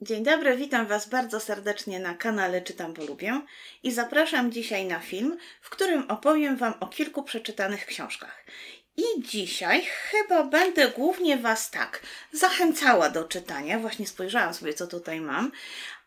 Dzień dobry, witam Was bardzo serdecznie na kanale Czytam, bo lubię i zapraszam dzisiaj na film, w którym opowiem Wam o kilku przeczytanych książkach. I dzisiaj chyba będę głównie Was tak zachęcała do czytania, właśnie spojrzałam sobie, co tutaj mam,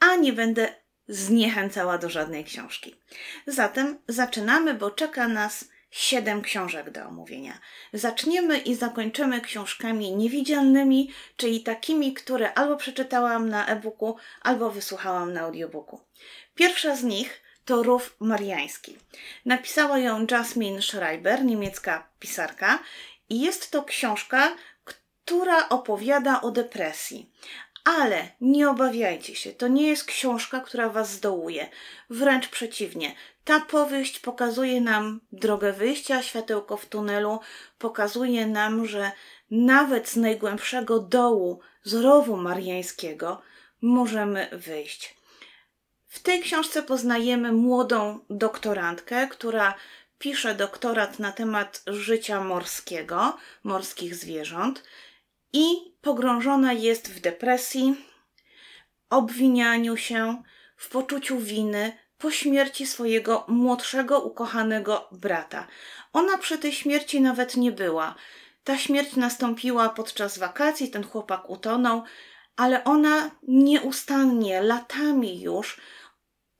a nie będę zniechęcała do żadnej książki. Zatem zaczynamy, bo czeka nas siedem książek do omówienia. Zaczniemy i zakończymy książkami niewidzialnymi, czyli takimi, które albo przeczytałam na e-booku, albo wysłuchałam na audiobooku. Pierwsza z nich to Rów Mariański. Napisała ją Jasmine Schreiber, niemiecka pisarka, i jest to książka, która opowiada o depresji. Ale nie obawiajcie się, to nie jest książka, która was zdołuje. Wręcz przeciwnie, ta powieść pokazuje nam drogę wyjścia, światełko w tunelu, pokazuje nam, że nawet z najgłębszego dołu, z rowu mariańskiego, możemy wyjść. W tej książce poznajemy młodą doktorantkę, która pisze doktorat na temat życia morskiego, morskich zwierząt i pogrążona jest w depresji, obwinianiu się, w poczuciu winy po śmierci swojego młodszego, ukochanego brata. Ona przy tej śmierci nawet nie była. Ta śmierć nastąpiła podczas wakacji, ten chłopak utonął, ale ona nieustannie, latami już,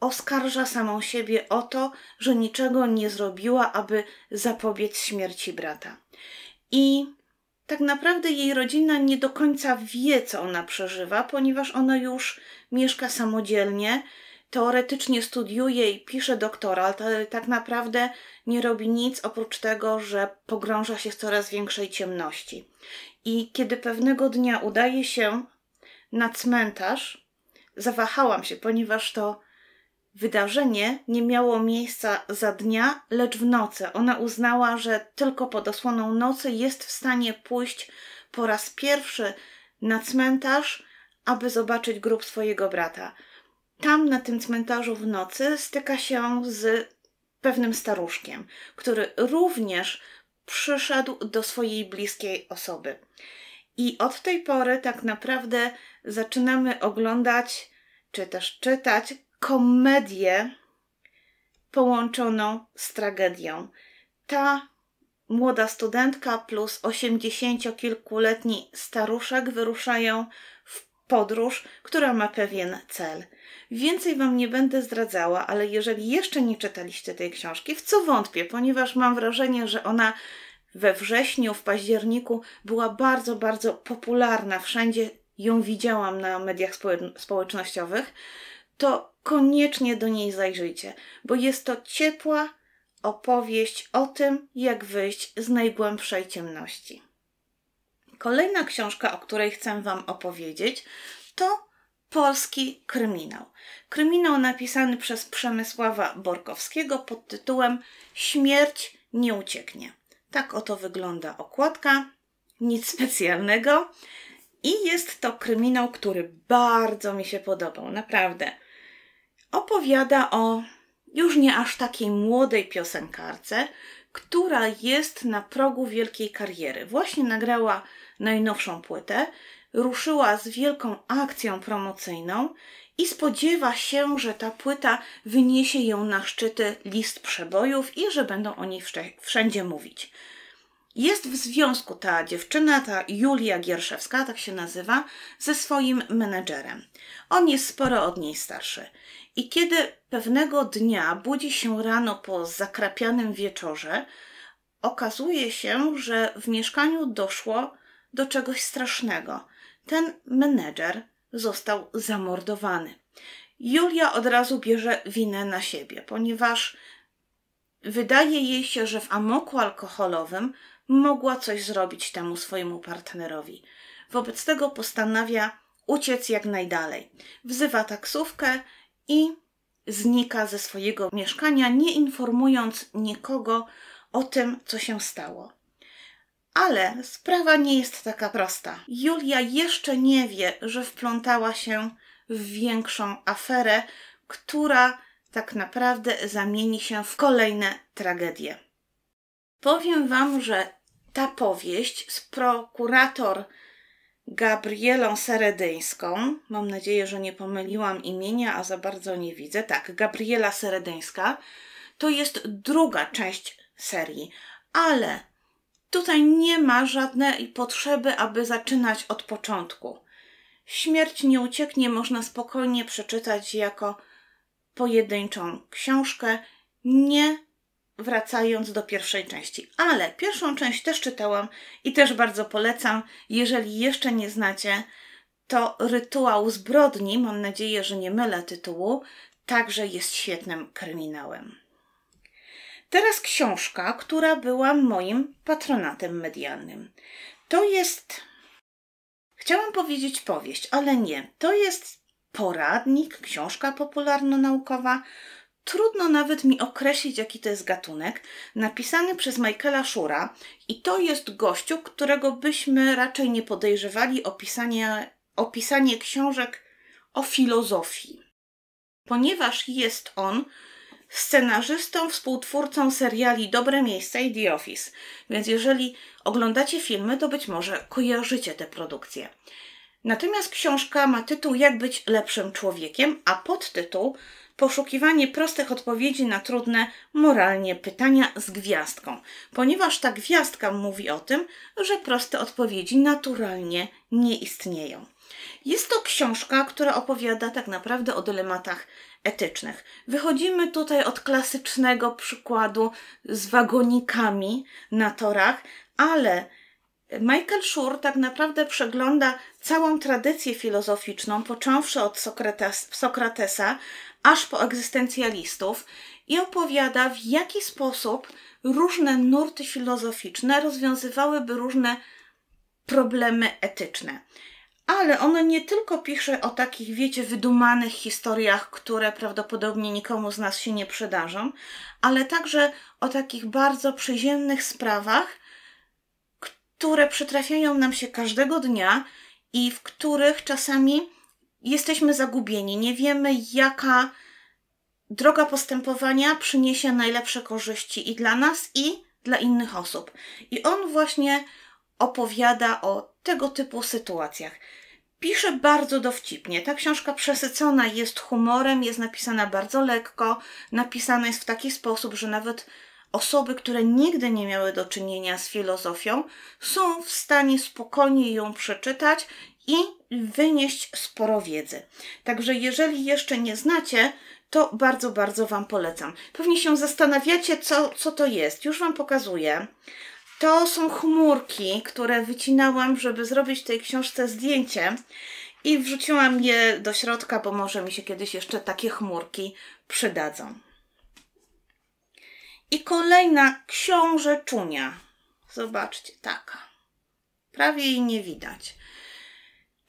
oskarża samą siebie o to, że niczego nie zrobiła, aby zapobiec śmierci brata. I tak naprawdę jej rodzina nie do końca wie, co ona przeżywa, ponieważ ona już mieszka samodzielnie, teoretycznie studiuje i pisze doktorat, ale tak naprawdę nie robi nic oprócz tego, że pogrąża się w coraz większej ciemności. I kiedy pewnego dnia udaje się na cmentarz, zawahałam się, ponieważ to wydarzenie nie miało miejsca za dnia, lecz w nocy. Ona uznała, że tylko pod osłoną nocy jest w stanie pójść po raz pierwszy na cmentarz, aby zobaczyć grób swojego brata. Tam na tym cmentarzu w nocy styka się z pewnym staruszkiem, który również przyszedł do swojej bliskiej osoby. I od tej pory tak naprawdę zaczynamy oglądać czy też czytać komedię połączoną z tragedią. Ta młoda studentka plus 80-kilkuletni staruszek wyruszają w podróż, która ma pewien cel. Więcej Wam nie będę zdradzała, ale jeżeli jeszcze nie czytaliście tej książki, w co wątpię, ponieważ mam wrażenie, że ona we wrześniu, w październiku była bardzo, bardzo popularna. Wszędzie ją widziałam na mediach społecznościowych. To koniecznie do niej zajrzyjcie, bo jest to ciepła opowieść o tym, jak wyjść z najgłębszej ciemności. Kolejna książka, o której chcę Wam opowiedzieć, to Polski kryminał. Kryminał napisany przez Przemysława Borkowskiego pod tytułem Śmierć nie ucieknie. Tak oto wygląda okładka. Nic specjalnego. I jest to kryminał, który bardzo mi się podobał, naprawdę. Opowiada o już nie aż takiej młodej piosenkarce, która jest na progu wielkiej kariery. Właśnie nagrała najnowszą płytę, ruszyła z wielką akcją promocyjną i spodziewa się, że ta płyta wyniesie ją na szczyty list przebojów i że będą o niej wszędzie mówić. Jest w związku ta dziewczyna, ta Julia Gierszewska, tak się nazywa, ze swoim menedżerem. On jest sporo od niej starszy. I kiedy pewnego dnia budzi się rano po zakrapianym wieczorze, okazuje się, że w mieszkaniu doszło do czegoś strasznego ten menedżer został zamordowany. Julia od razu bierze winę na siebie, ponieważ wydaje jej się, że w amoku alkoholowym mogła coś zrobić temu swojemu partnerowi. Wobec tego postanawia uciec jak najdalej. Wzywa taksówkę i znika ze swojego mieszkania, nie informując nikogo o tym, co się stało. Ale sprawa nie jest taka prosta. Julia jeszcze nie wie, że wplątała się w większą aferę, która tak naprawdę zamieni się w kolejne tragedie. Powiem Wam, że ta powieść z prokurator Gabrielą Seredyńską, mam nadzieję, że nie pomyliłam imienia, a za bardzo nie widzę, tak, Gabriela Seredyńska, to jest druga część serii, ale Tutaj nie ma żadnej potrzeby, aby zaczynać od początku. Śmierć nie ucieknie można spokojnie przeczytać jako pojedynczą książkę, nie wracając do pierwszej części. Ale pierwszą część też czytałam i też bardzo polecam. Jeżeli jeszcze nie znacie, to Rytuał zbrodni, mam nadzieję, że nie mylę tytułu, także jest świetnym kryminałem. Teraz książka, która była moim patronatem medialnym. To jest. Chciałam powiedzieć powieść, ale nie. To jest poradnik, książka popularno-naukowa. Trudno nawet mi określić, jaki to jest gatunek, napisany przez Michaela Szura, i to jest gościu, którego byśmy raczej nie podejrzewali o pisanie, o pisanie książek o filozofii, ponieważ jest on scenarzystą, współtwórcą seriali Dobre miejsce i The Office, więc jeżeli oglądacie filmy, to być może kojarzycie te produkcje. Natomiast książka ma tytuł Jak być lepszym człowiekiem, a podtytuł Poszukiwanie prostych odpowiedzi na trudne moralnie pytania z gwiazdką, ponieważ ta gwiazdka mówi o tym, że proste odpowiedzi naturalnie nie istnieją. Jest to książka, która opowiada tak naprawdę o dylematach etycznych. Wychodzimy tutaj od klasycznego przykładu z wagonikami na torach, ale Michael Schur tak naprawdę przegląda całą tradycję filozoficzną, począwszy od Sokrates, Sokratesa aż po egzystencjalistów i opowiada, w jaki sposób różne nurty filozoficzne rozwiązywałyby różne problemy etyczne ale ona nie tylko pisze o takich, wiecie, wydumanych historiach, które prawdopodobnie nikomu z nas się nie przydarzą, ale także o takich bardzo przyziemnych sprawach, które przytrafiają nam się każdego dnia i w których czasami jesteśmy zagubieni, nie wiemy jaka droga postępowania przyniesie najlepsze korzyści i dla nas, i dla innych osób. I on właśnie opowiada o tego typu sytuacjach. Pisze bardzo dowcipnie. Ta książka przesycona jest humorem, jest napisana bardzo lekko, napisana jest w taki sposób, że nawet osoby, które nigdy nie miały do czynienia z filozofią, są w stanie spokojnie ją przeczytać i wynieść sporo wiedzy. Także jeżeli jeszcze nie znacie, to bardzo, bardzo Wam polecam. Pewnie się zastanawiacie, co, co to jest. Już Wam pokazuję. To są chmurki, które wycinałam, żeby zrobić tej książce zdjęcie i wrzuciłam je do środka, bo może mi się kiedyś jeszcze takie chmurki przydadzą. I kolejna książeczunia. Zobaczcie, taka. Prawie jej nie widać.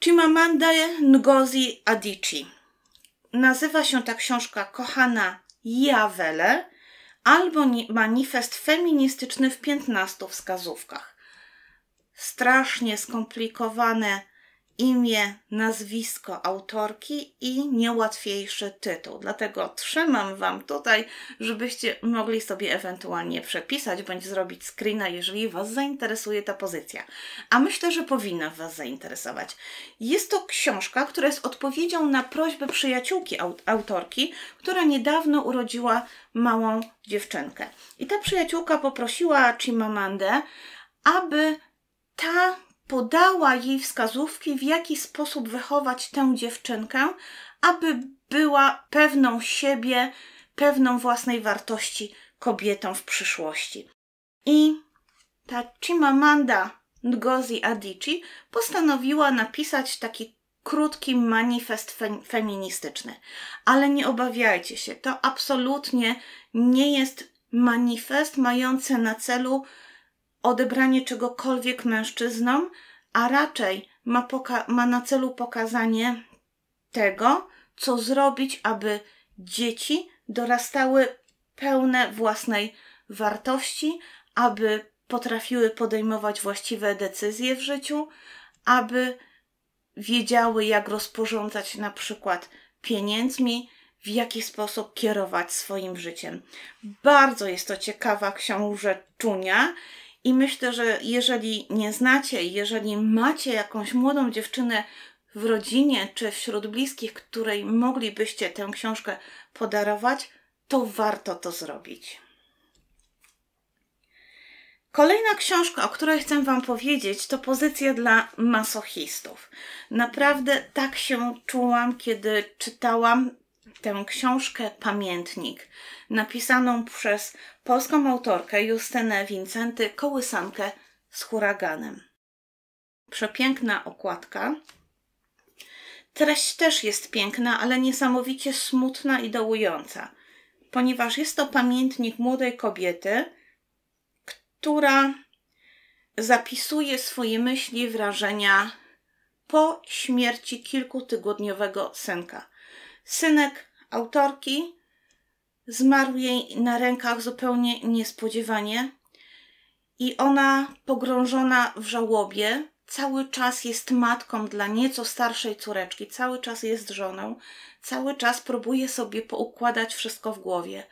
Chimamanda Ngozi Adichie. Nazywa się ta książka Kochana Jawele albo manifest feministyczny w 15 wskazówkach. Strasznie skomplikowane imię, nazwisko autorki i niełatwiejszy tytuł. Dlatego trzymam Wam tutaj, żebyście mogli sobie ewentualnie przepisać bądź zrobić screena, jeżeli Was zainteresuje ta pozycja. A myślę, że powinna Was zainteresować. Jest to książka, która jest odpowiedzią na prośbę przyjaciółki autorki, która niedawno urodziła małą dziewczynkę. I ta przyjaciółka poprosiła Chimamandę, aby ta podała jej wskazówki, w jaki sposób wychować tę dziewczynkę, aby była pewną siebie, pewną własnej wartości kobietą w przyszłości. I ta Chimamanda Ngozi Adichie postanowiła napisać taki krótki manifest fe feministyczny. Ale nie obawiajcie się, to absolutnie nie jest manifest mający na celu odebranie czegokolwiek mężczyznom, a raczej ma, ma na celu pokazanie tego, co zrobić, aby dzieci dorastały pełne własnej wartości, aby potrafiły podejmować właściwe decyzje w życiu, aby wiedziały, jak rozporządzać na przykład pieniędzmi, w jaki sposób kierować swoim życiem. Bardzo jest to ciekawa książeczunia i myślę, że jeżeli nie znacie, jeżeli macie jakąś młodą dziewczynę w rodzinie czy wśród bliskich, której moglibyście tę książkę podarować, to warto to zrobić. Kolejna książka, o której chcę Wam powiedzieć, to pozycja dla masochistów. Naprawdę tak się czułam, kiedy czytałam tę książkę Pamiętnik, napisaną przez polską autorkę Justynę Wincenty Kołysankę z huraganem. Przepiękna okładka. Treść też jest piękna, ale niesamowicie smutna i dołująca, ponieważ jest to pamiętnik młodej kobiety, która zapisuje swoje myśli, wrażenia po śmierci kilkutygodniowego synka. Synek autorki zmarł jej na rękach zupełnie niespodziewanie i ona pogrążona w żałobie cały czas jest matką dla nieco starszej córeczki, cały czas jest żoną, cały czas próbuje sobie poukładać wszystko w głowie.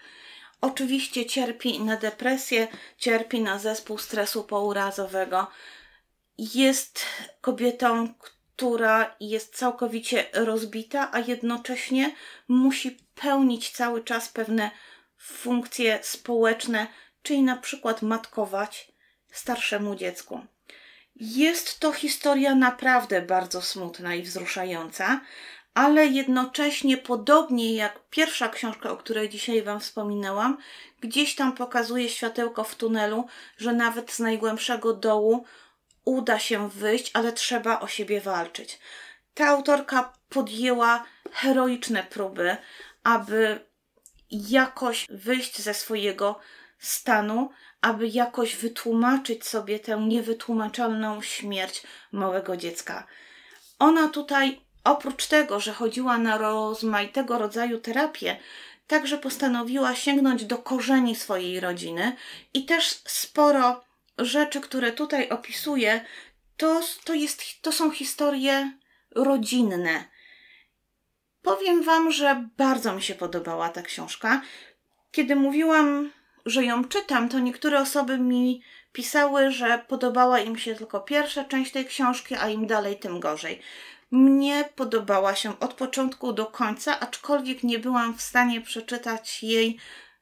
Oczywiście cierpi na depresję, cierpi na zespół stresu pourazowego. Jest kobietą, która która jest całkowicie rozbita, a jednocześnie musi pełnić cały czas pewne funkcje społeczne, czyli na przykład matkować starszemu dziecku. Jest to historia naprawdę bardzo smutna i wzruszająca, ale jednocześnie, podobnie jak pierwsza książka, o której dzisiaj Wam wspominałam, gdzieś tam pokazuje światełko w tunelu, że nawet z najgłębszego dołu uda się wyjść, ale trzeba o siebie walczyć. Ta autorka podjęła heroiczne próby, aby jakoś wyjść ze swojego stanu, aby jakoś wytłumaczyć sobie tę niewytłumaczalną śmierć małego dziecka. Ona tutaj, oprócz tego, że chodziła na rozmaitego rodzaju terapię, także postanowiła sięgnąć do korzeni swojej rodziny i też sporo rzeczy, które tutaj opisuję, to, to, jest, to są historie rodzinne. Powiem Wam, że bardzo mi się podobała ta książka. Kiedy mówiłam, że ją czytam, to niektóre osoby mi pisały, że podobała im się tylko pierwsza część tej książki, a im dalej, tym gorzej. Mnie podobała się od początku do końca, aczkolwiek nie byłam w stanie przeczytać jej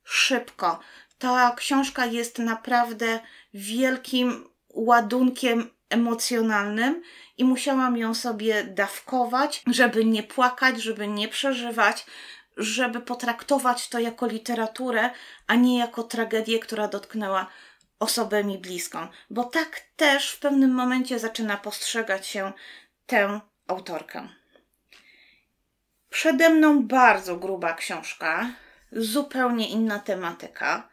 szybko. Ta książka jest naprawdę wielkim ładunkiem emocjonalnym i musiałam ją sobie dawkować, żeby nie płakać, żeby nie przeżywać, żeby potraktować to jako literaturę, a nie jako tragedię, która dotknęła osobę mi bliską. Bo tak też w pewnym momencie zaczyna postrzegać się tę autorkę. Przede mną bardzo gruba książka, zupełnie inna tematyka.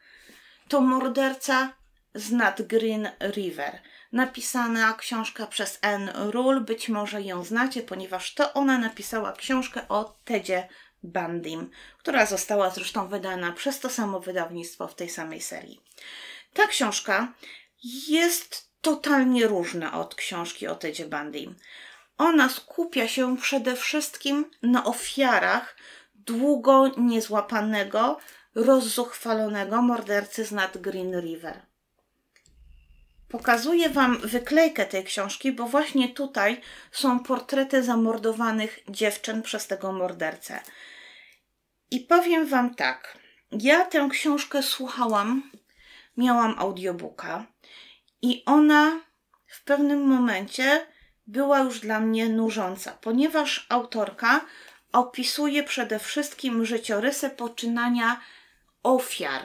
To morderca z nad Green River. Napisana książka przez Anne Rule, być może ją znacie, ponieważ to ona napisała książkę o Tedzie Bandim, która została zresztą wydana przez to samo wydawnictwo w tej samej serii. Ta książka jest totalnie różna od książki o Tedzie Bandim. Ona skupia się przede wszystkim na ofiarach długo niezłapanego, rozzuchwalonego mordercy z nad Green River. Pokazuję Wam wyklejkę tej książki, bo właśnie tutaj są portrety zamordowanych dziewczyn przez tego mordercę. I powiem Wam tak, ja tę książkę słuchałam, miałam audiobooka i ona w pewnym momencie była już dla mnie nużąca, ponieważ autorka opisuje przede wszystkim życiorysy poczynania ofiar,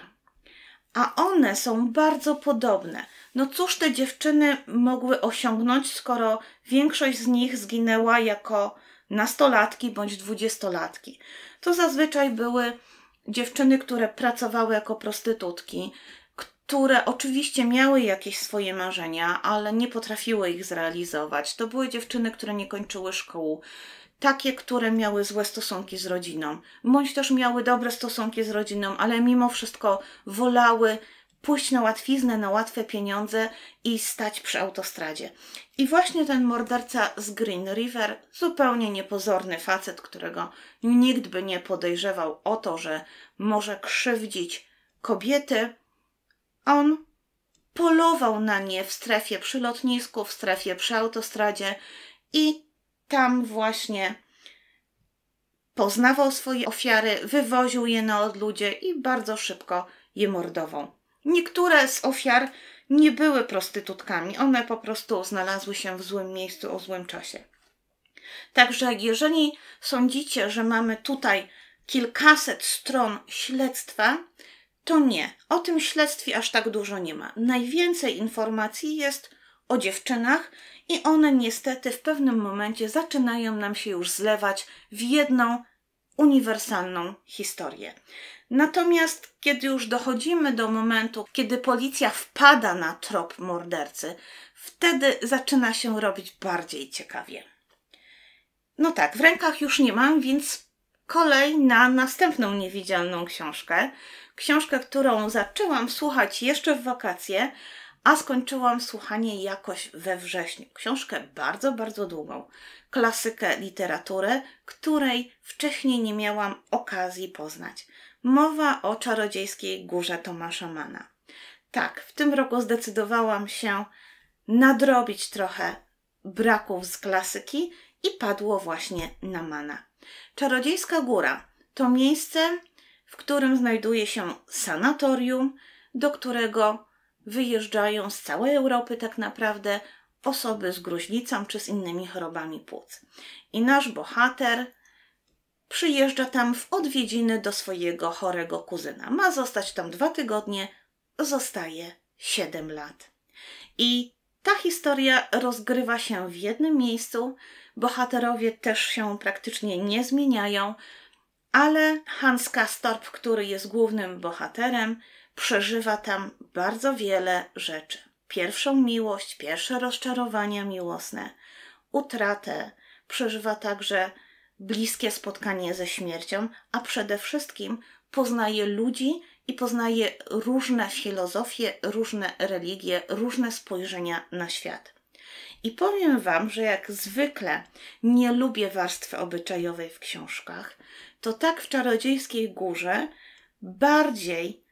a one są bardzo podobne. No cóż te dziewczyny mogły osiągnąć, skoro większość z nich zginęła jako nastolatki bądź dwudziestolatki. To zazwyczaj były dziewczyny, które pracowały jako prostytutki, które oczywiście miały jakieś swoje marzenia, ale nie potrafiły ich zrealizować. To były dziewczyny, które nie kończyły szkół, takie, które miały złe stosunki z rodziną, bądź też miały dobre stosunki z rodziną, ale mimo wszystko wolały pójść na łatwiznę, na łatwe pieniądze i stać przy autostradzie. I właśnie ten morderca z Green River, zupełnie niepozorny facet, którego nikt by nie podejrzewał o to, że może krzywdzić kobiety, on polował na nie w strefie przy lotnisku, w strefie przy autostradzie i tam właśnie poznawał swoje ofiary, wywoził je na odludzie i bardzo szybko je mordował. Niektóre z ofiar nie były prostytutkami, one po prostu znalazły się w złym miejscu o złym czasie. Także jeżeli sądzicie, że mamy tutaj kilkaset stron śledztwa, to nie. O tym śledztwie aż tak dużo nie ma. Najwięcej informacji jest o dziewczynach i one niestety w pewnym momencie zaczynają nam się już zlewać w jedną uniwersalną historię. Natomiast kiedy już dochodzimy do momentu, kiedy policja wpada na trop mordercy, wtedy zaczyna się robić bardziej ciekawie. No tak, w rękach już nie mam, więc kolej na następną niewidzialną książkę. Książkę, którą zaczęłam słuchać jeszcze w wakacje, a skończyłam słuchanie jakoś we wrześniu. Książkę bardzo, bardzo długą, klasykę literatury, której wcześniej nie miałam okazji poznać. Mowa o czarodziejskiej górze Tomasza Mana. Tak, w tym roku zdecydowałam się nadrobić trochę braków z klasyki i padło właśnie na Mana. Czarodziejska góra to miejsce, w którym znajduje się sanatorium, do którego wyjeżdżają z całej Europy tak naprawdę osoby z gruźlicą czy z innymi chorobami płuc. I nasz bohater przyjeżdża tam w odwiedziny do swojego chorego kuzyna. Ma zostać tam dwa tygodnie, zostaje siedem lat. I ta historia rozgrywa się w jednym miejscu. Bohaterowie też się praktycznie nie zmieniają, ale Hans Kastorp, który jest głównym bohaterem, przeżywa tam bardzo wiele rzeczy. Pierwszą miłość, pierwsze rozczarowania miłosne, utratę, przeżywa także bliskie spotkanie ze śmiercią, a przede wszystkim poznaje ludzi i poznaje różne filozofie, różne religie, różne spojrzenia na świat. I powiem Wam, że jak zwykle nie lubię warstwy obyczajowej w książkach, to tak w Czarodziejskiej Górze bardziej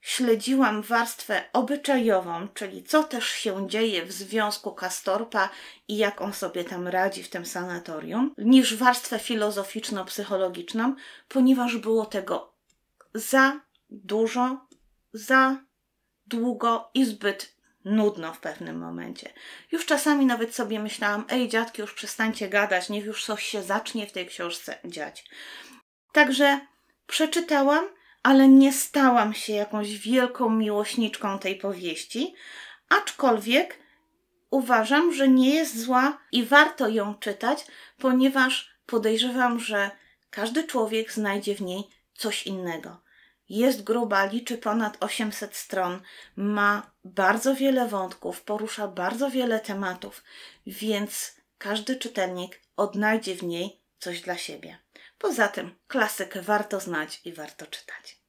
śledziłam warstwę obyczajową, czyli co też się dzieje w związku Kastorpa i jak on sobie tam radzi w tym sanatorium, niż warstwę filozoficzno-psychologiczną, ponieważ było tego za dużo, za długo i zbyt nudno w pewnym momencie. Już czasami nawet sobie myślałam, ej dziadki, już przestańcie gadać, niech już coś się zacznie w tej książce dziać. Także przeczytałam ale nie stałam się jakąś wielką miłośniczką tej powieści, aczkolwiek uważam, że nie jest zła i warto ją czytać, ponieważ podejrzewam, że każdy człowiek znajdzie w niej coś innego. Jest gruba, liczy ponad 800 stron, ma bardzo wiele wątków, porusza bardzo wiele tematów, więc każdy czytelnik odnajdzie w niej coś dla siebie. Poza tym klasykę warto znać i warto czytać.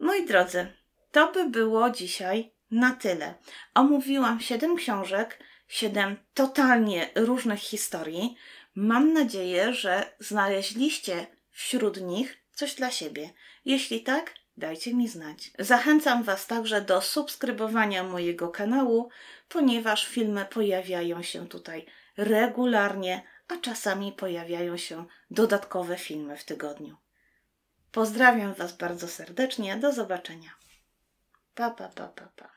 Moi drodzy, to by było dzisiaj na tyle. Omówiłam 7 książek, 7 totalnie różnych historii. Mam nadzieję, że znaleźliście wśród nich coś dla siebie. Jeśli tak, dajcie mi znać. Zachęcam Was także do subskrybowania mojego kanału, ponieważ filmy pojawiają się tutaj regularnie a czasami pojawiają się dodatkowe filmy w tygodniu. Pozdrawiam Was bardzo serdecznie. Do zobaczenia. Pa, pa, pa, pa, pa.